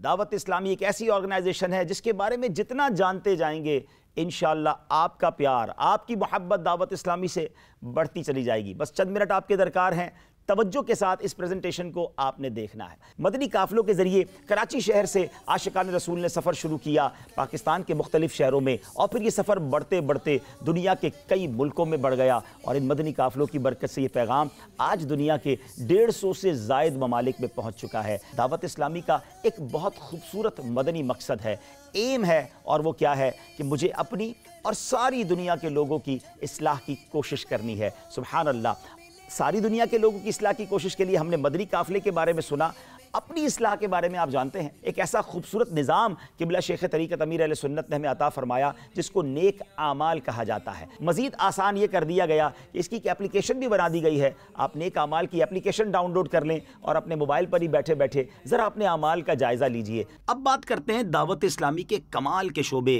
दावत इस्लामी एक ऐसी ऑर्गेनाइजेशन है जिसके बारे में जितना जानते जाएंगे इन आपका प्यार आपकी मोहब्बत दावत इस्लामी से बढ़ती चली जाएगी बस चंद मिनट आपके दरकार हैं तवज्जो के साथ इस प्रेजेंटेशन को आपने देखना है मदनी काफिलों के ज़रिए कराची शहर से आशिकान रसूल ने सफ़र शुरू किया पाकिस्तान के मुख्तलिफ शहरों में और फिर ये सफ़र बढ़ते बढ़ते दुनिया के कई मुल्कों में बढ़ गया और इन मदनी काफिलों की बरकत से ये पैगाम आज दुनिया के डेढ़ सौ से जायद ममालिक में पहुँच चुका है दावत इस्लामी का एक बहुत खूबसूरत मदनी मकसद है एम है और वो क्या है कि मुझे अपनी और सारी दुनिया के लोगों की असलाह की कोशिश करनी है सुबह अल्लाह सारी दुनिया के लोगों की असलाह की कोशिश के लिए हमने मदरी काफिले के बारे में सुना अपनी असलाह के बारे में आप जानते हैं एक ऐसा खूबसूरत निज़ाम किबला शेख तरीक़त अमीर अल सुन्नत ने हमें अता फरमाया जिसको नेक आमाल कहा जाता है मज़ीद आसान ये कर दिया गया कि इसकी एक एप्लीकेशन भी बना दी गई है आप नेक आमाल की एप्लीकेशन डाउनलोड कर लें और अपने मोबाइल पर ही बैठे बैठे ज़रा अपने आमाल का जायज़ा लीजिए अब बात करते हैं दावत इस्लामी के कमाल के शोबे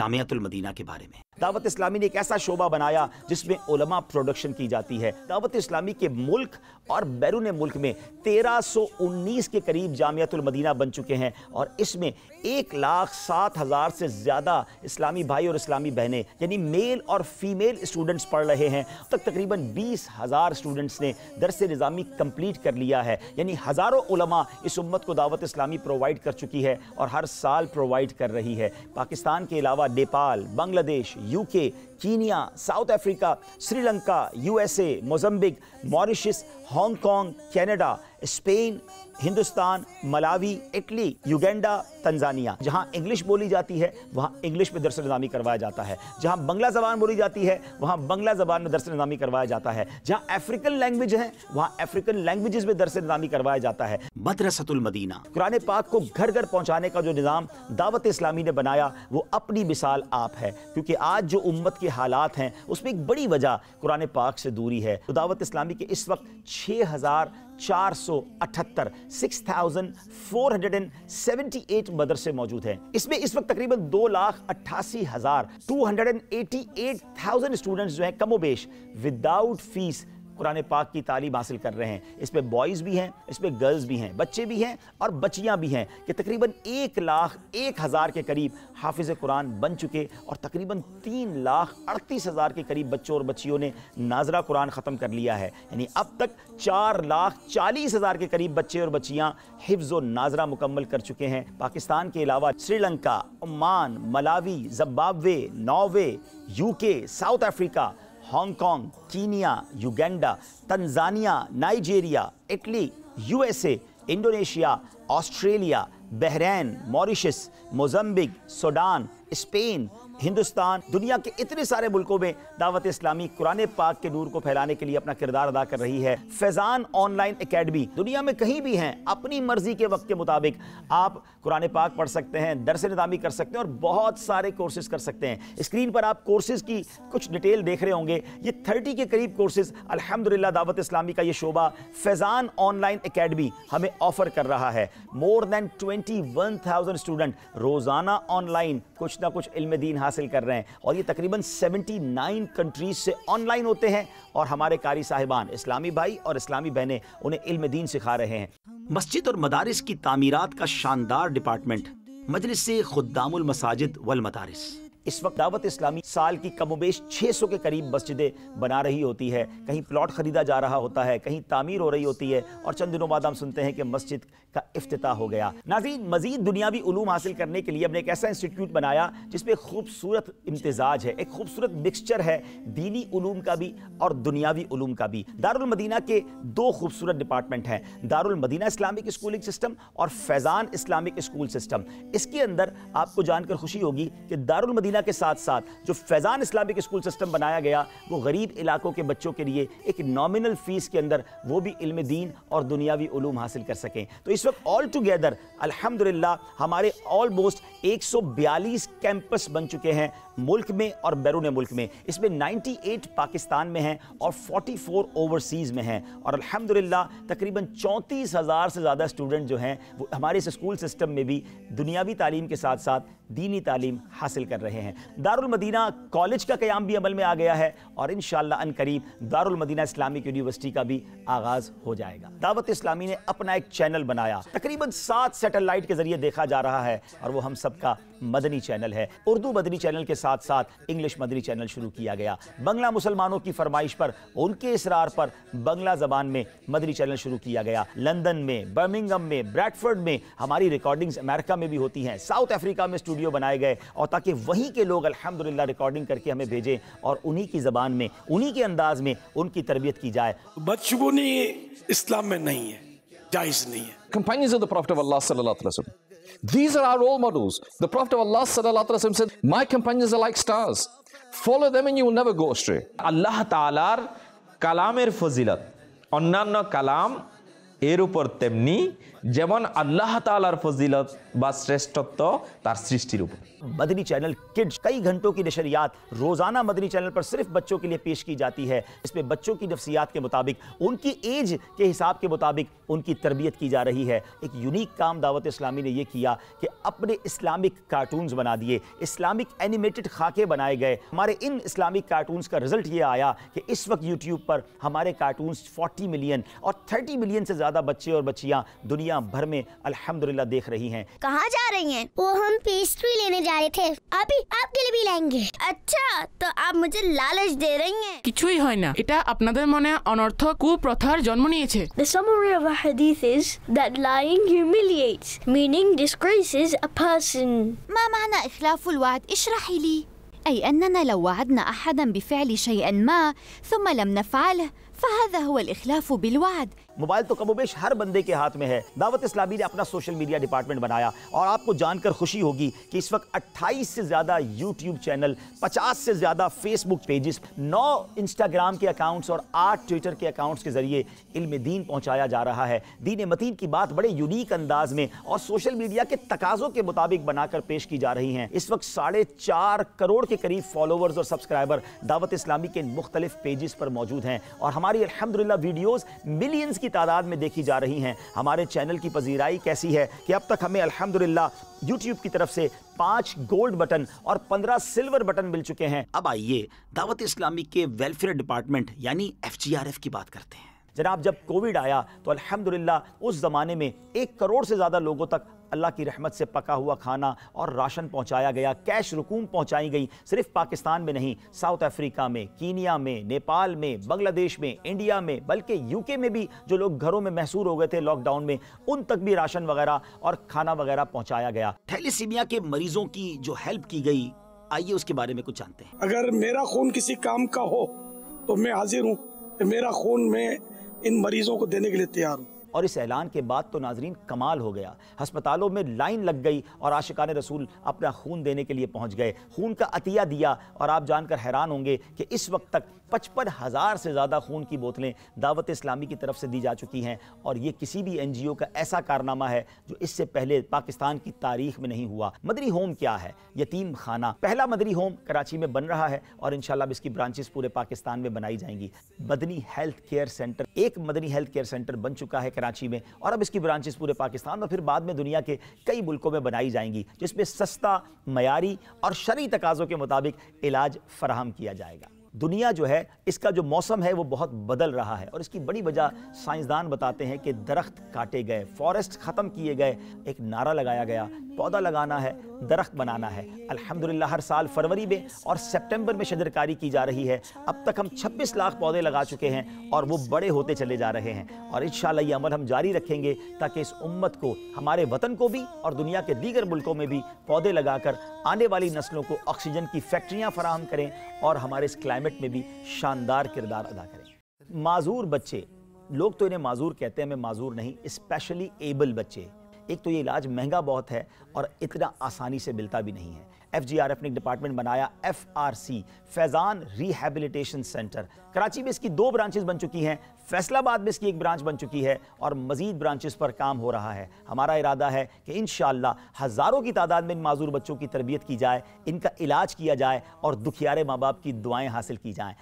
जामियातुलमदीना के बारे में दावत इस्लामी ने एक ऐसा शोबा बनाया जिसमें उलमा प्रोडक्शन की जाती है दावत इस्लामी के मुल्क और बैरून मुल्क में 1319 के करीब मदीना बन चुके हैं और इसमें एक लाख सात हज़ार से ज़्यादा इस्लामी भाई और इस्लामी बहनें यानी मेल और फीमेल स्टूडेंट्स पढ़ रहे हैं तक तकरीबन बीस हज़ार स्टूडेंट्स ने दरस निज़ामी कम्प्लीट कर लिया है यानी हज़ारों उलमा इस उम्मत को दावत इस्लामी प्रोवाइड कर चुकी है और हर साल प्रोवाइड कर रही है पाकिस्तान के अलावा Nepal Bangladesh UK Kenya South Africa Sri Lanka USA Mozambique Mauritius Hong Kong Canada Spain Hindustan Malawi Italy Uganda Tanzania जहां इंग्लिश बोली जाती है वहां इंग्लिश में दर्शन नामी करवाया जाता है जहां बंगला जबान बोली जाती है वहां बंगला जबान में दर्शन नामी करवाया जाता है जहां अफ्रीकन लैंग्वेज है वहां अफ्रीकन लैंग्वेजेस में दर्शन नामी करवाया जाता है मदरसतुल मदीना कुरान पाक को घर घर पहुंचाने का जो निज़ाम दावत इस्लामी ने बनाया वो अपनी मिसाल आप है क्योंकि आज जो उम्मत के के हालात हैं उसमें एक बड़ी वजह कुरान पाक से दूरी है तो दावत इस्लामी के इस वक्त छः हज़ार चार सौ अठहत्तर six thousand four hundred and seventy eight मदरसे मौजूद हैं इसमें इस वक्त तकरीबन दो लाख अट्ठासी हज़ार two hundred and eighty eight thousand students जो हैं कमोबेश विदाउट फीस कुरान पाक की तालीम हासिल कर रहे हैं इस पर बॉयज़ भी हैं इस पर गर्ल्स भी हैं बच्चे भी हैं और बच्चियाँ भी हैं कि तकरीबन एक लाख एक हज़ार के करीब हाफिज़ कुरान बन चुके और तकरीबन तीन लाख अड़तीस हज़ार के करीब बच्चों और बच्चियों ने नाजरा कुरान ख़त्म कर लिया है यानी अब तक चार लाख चालीस हज़ार के करीब बच्चे और बच्चियाँ हिफ्ज़ नाजरा मुकम्मल कर चुके हैं पाकिस्तान के अलावा Sri Lanka Oman Malawi Zimbabwe Norway UK South Africa Hong Kong Kenya Uganda Tanzania Nigeria Italy USA Indonesia Australia Bahrain Mauritius Mozambique Sudan Spain Hindustan दुनिया के इतने सारे मुल्कों में दावत इस्लामी कुरान पाक के नूर को फैलाने के लिए अपना किरदार अदा कर रही है फैज़ान ऑनलाइन एकेडमी दुनिया में कहीं भी हैं अपनी मर्जी के वक्त के मुताबिक आप कुरान पाक पढ़ सकते हैं दरस नदामी कर सकते हैं और बहुत सारे कोर्सेज कर सकते हैं स्क्रीन पर आप कोर्सेज की कुछ डिटेल देख रहे होंगे ये थर्टी के करीब कोर्सेज अलहमदिल्ला दावत इस्लामी का ये शोबा फैज़ान ऑनलाइन अकेडमी हमें ऑफर कर रहा है मोर देन 21,000 स्टूडेंट रोज़ाना ऑनलाइन कुछ ना कुछ इल्म दीन हासिल कर रहे हैं और ये तकरीबन 79 कंट्रीज से ऑनलाइन होते हैं और हमारे कारी साहिबान इस्लामी भाई और इस्लामी बहनें उन्हें इल्म दीन सिखा रहे हैं मस्जिद और मदारस की तामीरत का शानदार डिपार्टमेंट मजलिस खुदामुल मसाजिद वल मदारस इस वक्त दावत इस्लामी साल की कमोबेश 600 के करीब मस्जिदें बना रही होती है कहीं प्लॉट खरीदा जा रहा होता है कहीं तामीर हो रही होती है और चंद दिनों बाद हम सुनते हैं कि मस्जिद का अफ्ताह हो गया नाजीन मजीद दुनियावी उलूम हासिल करने के लिए हमने एक ऐसा इंस्टीट्यूट बनाया जिसमें खूबसूरत इम्तजाज है एक खूबसूरत मिक्सचर है दीनी उलूम का भी और दुनियावी उलूम का भी दारदीना के दो खूबसूरत डिपार्टमेंट हैं दारुलमदीना इस्लामिक स्कूलिंग सिस्टम और फैज़ान इस्लामिक स्कूल सिस्टम इसके अंदर आपको जानकर खुशी होगी कि दारुलमदीना आइला के साथ साथ जो फैज़ान इस्लामिक स्कूल सिस्टम बनाया गया वो गरीब इलाकों के बच्चों के लिए एक नॉमिनल फ़ीस के अंदर वो भी इल्म दीन और दुनियावी ूम हासिल कर सकें तो इस वक्त ऑल टुगेदर अलहमदिल्ला हमारे ऑलमोस्ट बयालीस कैंपस बन चुके हैं मुल्क में और बैरून मुल्क में इसमें 98 पाकिस्तान में हैं और 44 ओवरसीज़ में हैं और अल्हम्दुलिल्लाह तकरीबन चौंतीस हज़ार से ज़्यादा स्टूडेंट जो हैं वो हमारे इस स्कूल सिस्टम में भी दुनियावी तालीम के साथ साथ दीनी तालीम हासिल कर रहे हैं दारुलमदीना कॉलेज का क्याम भी अमल में आ गया है और इन शन करीब दारुलमदीना इस्लामिक यूनिवर्सिटी का भी आगाज़ हो जाएगा दावत इस्लामी ने अपना एक चैनल बनाया तकरीबन सात सेटेलाइट के ज़रिए देखा जा रहा है और वो हम सबका मदनी चैनल है उर्दू मदनी चैनल के साथ साथ साथ इंग्लिश मदरी चैनल शुरू किया गया बंगला मुसलमानों की फरमाइश पर उनके इसरार पर बंगला जबान में मदरी चैनल शुरू किया गया लंदन में बर्मिंगम में ब्रैडफर्ड में हमारी रिकॉर्डिंग्स अमेरिका में भी होती हैं साउथ अफ्रीका में स्टूडियो बनाए गए और ताकि वहीं के लोग अलहमदिल्ला रिकॉर्डिंग करके हमें भेजें और उन्हीं की ज़बान में उन्हीं के अंदाज में उनकी तरबियत की जाए बदशगुनी इस्लाम में नहीं है जायज़ नहीं है companies of the profit of अल्लाह सल्लल्लाहु अलैहि वसल्लम These are our role models. The Prophet of Allah said, My companions are like stars. Follow them and you will never go astray. Allah তালার kalamir ফজিলত অন্যান্য কালাম এর উপর তেমনি যেমন আল্লাহ তালার ফজিলত বা শ্রেষ্ঠত্ব তার সৃষ্টির উপর मदनी चैनल किड्स कई घंटों की नशरियात रोजाना मदनी चैनल पर सिर्फ बच्चों के लिए पेश की जाती है इसमें बच्चों की नफसियात के मुताबिक उनकी एज के हिसाब के मुताबिक उनकी तरबियत की जा रही है एक यूनिक काम दावत इस्लामी ने यह किया कि अपने इस्लामिक कार्टून बना दिए इस्लामिक एनिमेटेड खाके बनाए गए हमारे इन इस्लामिक कार्टून का रिजल्ट यह आया कि इस वक्त यूट्यूब पर हमारे कार्टून 40 मिलियन और 30 मिलियन से ज़्यादा बच्चे और बच्चियाँ दुनिया दुनिया भर में अल्हम्दुलिल्लाह देख रही हैं कहाँ जा रही हैं वो हम पेस्ट्री लेने जा रहे थे अभी आपके लिए भी लाएंगे अच्छा तो आप मुझे लालच दे रही हैं কিছুই হয় না এটা আপনাদের মনে অনর্থক কুপ্রথার জন্ম নিয়েছে The summary of a hadith is that lying humiliates meaning disgraces a person ما معنى إخلاف الوعد اشرحي لي اي اننا لو وعدنا احدا بفعل شيئا ما ثم لم نفعله फहदा हुआ इखलाफ बिलवाद मोबाइल तो कमोबेश हर बंदे के हाथ में है दावत इस्लामी ने अपना सोशल मीडिया डिपार्टमेंट बनाया और आपको जानकर खुशी होगी कि इस वक्त 28 से ज़्यादा यूट्यूब चैनल 50 से ज़्यादा फेसबुक पेजेस 9 इंस्टाग्राम के अकाउंट्स और 8 ट्विटर के अकाउंट्स के ज़रिए इल्म दीन पहुँचाया जा रहा है दीन मतीन की बात बड़े यूनिक अंदाज में और सोशल मीडिया के तकाजों के मुताबिक बनाकर पेश की जा रही हैं इस वक्त साढ़े चार करोड़ के करीब फॉलोअर्स और सब्सक्राइबर दावत इस्लामी के मुख्तलिफ पेजेस पर मौजूद हैं और हमारे हमारी अलहमदिल्ला वीडियोस मिलियंस की तादाद में देखी जा रही हैं हमारे चैनल की पजीराई कैसी है कि अब तक हमें अलहमदिल्ला यूट्यूब की तरफ से पांच गोल्ड बटन और पंद्रह सिल्वर बटन मिल चुके हैं अब आइए दावत इस्लामी के वेलफेयर डिपार्टमेंट यानी एफ की बात करते हैं जनाब जब कोविड आया तो अल्हम्दुलिल्लाह उस ज़माने में एक करोड़ से ज़्यादा लोगों तक अल्लाह की रहमत से पका हुआ खाना और राशन पहुंचाया गया कैश रुकूम पहुंचाई गई सिर्फ पाकिस्तान में नहीं साउथ अफ्रीका में कीनिया में नेपाल में बांग्लादेश में इंडिया में बल्कि यूके में भी जो लोग घरों में महसूर हो गए थे लॉकडाउन में उन तक भी राशन वगैरह और खाना वगैरह पहुँचाया गया थैलीसीमिया के मरीजों की जो हेल्प की गई आइए उसके बारे में कुछ जानते हैं अगर मेरा खून किसी काम का हो तो मैं हाजिर हूँ मेरा खून में इन मरीजों को देने के लिए तैयार हूँ और इस ऐलान के बाद तो नाजरीन कमाल हो गया हस्पतालों में लाइन लग गई और आशिकान रसूल अपना खून देने के लिए पहुंच गए खून का अतिया दिया और आप जानकर हैरान होंगे कि इस वक्त तक पचपन हज़ार से ज़्यादा खून की बोतलें दावत इस्लामी की तरफ से दी जा चुकी हैं और ये किसी भी एन जी ओ का ऐसा कारनामा है जो इससे पहले पाकिस्तान की तारीख में नहीं हुआ मदरी होम क्या है यतीम खाना पहला मदरी होम कराची में बन रहा है और इंशाल्लाह इसकी ब्रांचेस पूरे पाकिस्तान में बनाई जाएंगी मदनी हेल्थ केयर सेंटर एक मदनी हेल्थ केयर सेंटर बन चुका है कराची में और अब इसकी ब्रांचेस पूरे पाकिस्तान और फिर बाद में दुनिया के कई मुल्कों में बनाई जाएंगी जिसमें सस्ता मयारी और शरी तकाज़ों के मुताबिक इलाज फराहम किया जाएगा दुनिया जो है इसका जो मौसम है वो बहुत बदल रहा है और इसकी बड़ी वजह साइंसदान बताते हैं कि दरख्त काटे गए फॉरेस्ट ख़त्म किए गए एक नारा लगाया गया पौधा लगाना है दरख्त बनाना है अल्हम्दुलिल्लाह हर साल फरवरी में और सितंबर में शजरकारी की जा रही है अब तक हम 26 लाख पौधे लगा चुके हैं और वो बड़े होते चले जा रहे हैं और इन ये अमल हम जारी रखेंगे ताकि इस उम्मत को हमारे वतन को भी और दुनिया के दीगर मुल्कों में भी पौधे लगाकर आने वाली नस्लों को ऑक्सीजन की फैक्ट्रियाँ फराहम करें और हमारे इस क्लाइमेट प्रोडक्ट में भी शानदार किरदार अदा करें माजूर बच्चे लोग तो इन्हें माजूर कहते हैं मैं माजूर नहीं स्पेशली एबल बच्चे एक तो ये इलाज महंगा बहुत है और इतना आसानी से मिलता भी नहीं है एफ ने डिपार्टमेंट बनाया F Faizan rehabilitation centre Karachi में इसकी दो ब्रांचेस बन चुकी हैं फैसलाबाद में इसकी एक ब्रांच बन चुकी है और मजीद ब्रांचेस पर काम हो रहा है हमारा इरादा है कि इन हज़ारों की तादाद में इन माजूर बच्चों की तरबियत की जाए इनका इलाज किया जाए और दुखियारे माँ बाप की दुआएँ हासिल की जाएँ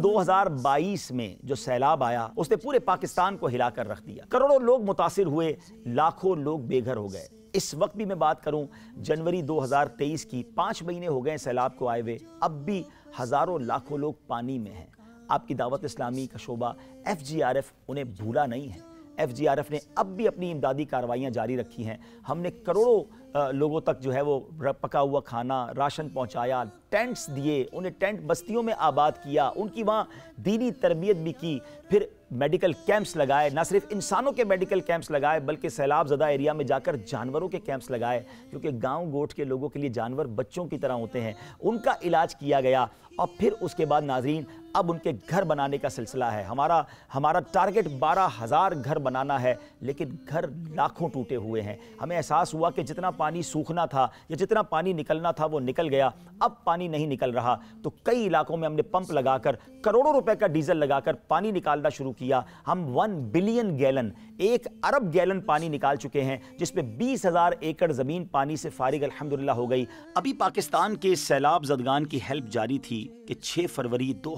2022 में जो सैलाब आया उसने पूरे पाकिस्तान को हिलाकर रख दिया करोड़ों लोग मुतासर हुए लाखों लोग बेघर हो गए इस वक्त भी मैं बात करूं जनवरी 2023 की पाँच महीने हो गए सैलाब को आए हुए अब भी हज़ारों लाखों लोग पानी में हैं आपकी दावत इस्लामी का शोबा एफ उन्हें भूला नहीं है एफ ने अब भी अपनी इमदादी कार्रवाइयाँ जारी रखी हैं हमने करोड़ों लोगों तक जो है वो पका हुआ खाना राशन पहुंचाया टेंट्स दिए उन्हें टेंट बस्तियों में आबाद किया उनकी वहाँ दीनी तरबियत भी की फिर मेडिकल कैंप्स लगाए ना सिर्फ इंसानों के मेडिकल कैंप्स लगाए बल्कि सैलाब ज़दा एरिया में जाकर जानवरों के कैंप्स लगाए क्योंकि गांव गोठ के लोगों के लिए जानवर बच्चों की तरह होते हैं उनका इलाज किया गया और फिर उसके बाद नाजरीन अब उनके घर बनाने का सिलसिला है हमारा हमारा टारगेट बारह हज़ार घर बनाना है लेकिन घर लाखों टूटे हुए हैं हमें एहसास हुआ कि जितना पानी सूखना था या जितना पानी निकलना था वो निकल गया अब पानी नहीं निकल रहा तो कई इलाकों में हमने पंप लगाकर करोड़ों रुपए का डीजल लगाकर पानी निकालना शुरू किया हम वन बिलियन गैलन एक अरब गैलन पानी निकाल चुके हैं जिसमें बीस हज़ार एकड़ ज़मीन पानी से फारिग अलहमदिल्ला हो गई अभी पाकिस्तान के सैलाब जदगान की हेल्प जारी थी कि 6 फरवरी दो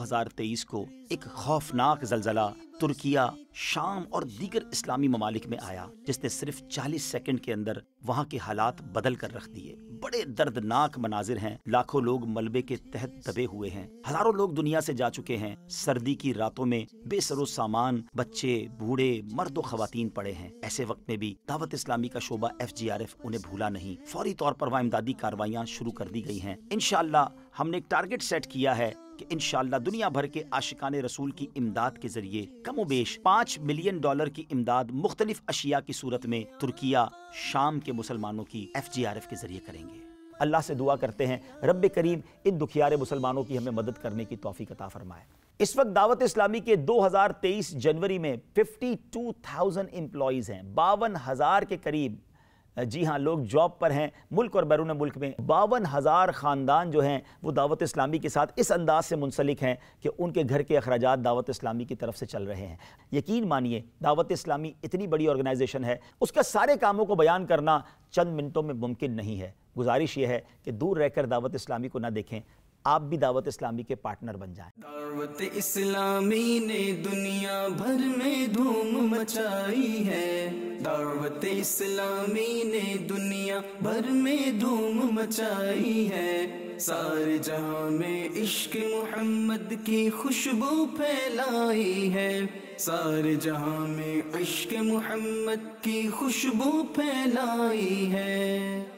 को एक खौफनाक जलजला तुर्किया शाम और दीगर इस्लामी ममालिक में आया जिसने सिर्फ 40 सेकंड के अंदर वहाँ के हालात बदल कर रख दिए बड़े दर्दनाक मनाजिर हैं लाखों लोग मलबे के तहत दबे हुए हैं हजारों लोग दुनिया से जा चुके हैं सर्दी की रातों में बेसरो सामान बच्चे बूढ़े मर्द खातन पड़े हैं ऐसे वक्त में भी दावत इस्लामी का शोबा एफ उन्हें भूला नहीं फौरी तौर पर वहाँ इमदादी कार्रवाइयाँ शुरू कर दी गई है इन हमने एक टारगेट सेट किया है कि इन दुनिया भर के आशिकान रसूल की इमदाद के जरिए कम उबेश पाँच मिलियन डॉलर की इमदाद मुख्तलिफ अशिया की सूरत में तुर्किया शाम के मुसलमानों की एफ जी आर एफ के जरिए करेंगे अल्लाह से दुआ करते हैं रब करीम इन दुखियारे मुसलमानों की हमें मदद करने की तोफ़ी कता फरमाए इस वक्त दावत इस्लामी के 2023 जनवरी में 52,000 एम्प्लॉयज़ हैं बावन हज़ार के करीब जी हाँ लोग जॉब पर हैं मुल्क और बैरून मुल्क में बावन हज़ार ख़ानदान जो हैं वो दावत इस्लामी के साथ इस अंदाज से मुंसलिक हैं कि उनके घर के अखराज दावत इस्लामी की तरफ से चल रहे हैं यकीन मानिए दावत इस्लामी इतनी बड़ी ऑर्गेनाइजेशन है उसका सारे कामों को बयान करना चंद मिनटों में मुमकिन नहीं है गुजारिश यह है कि दूर रहकर दावत इस्लामी को ना देखें आप भी दावत इस्लामी के पार्टनर बन जाएं। दावत इस्लामी ने दुनिया भर में धूम मचाई है दावत इस्लामी ने दुनिया भर में धूम मचाई है सारे जहां में इश्क मोहम्मद की खुशबू फैलाई है सारे जहां में इश्क मोहम्मद की खुशबू फैलाई है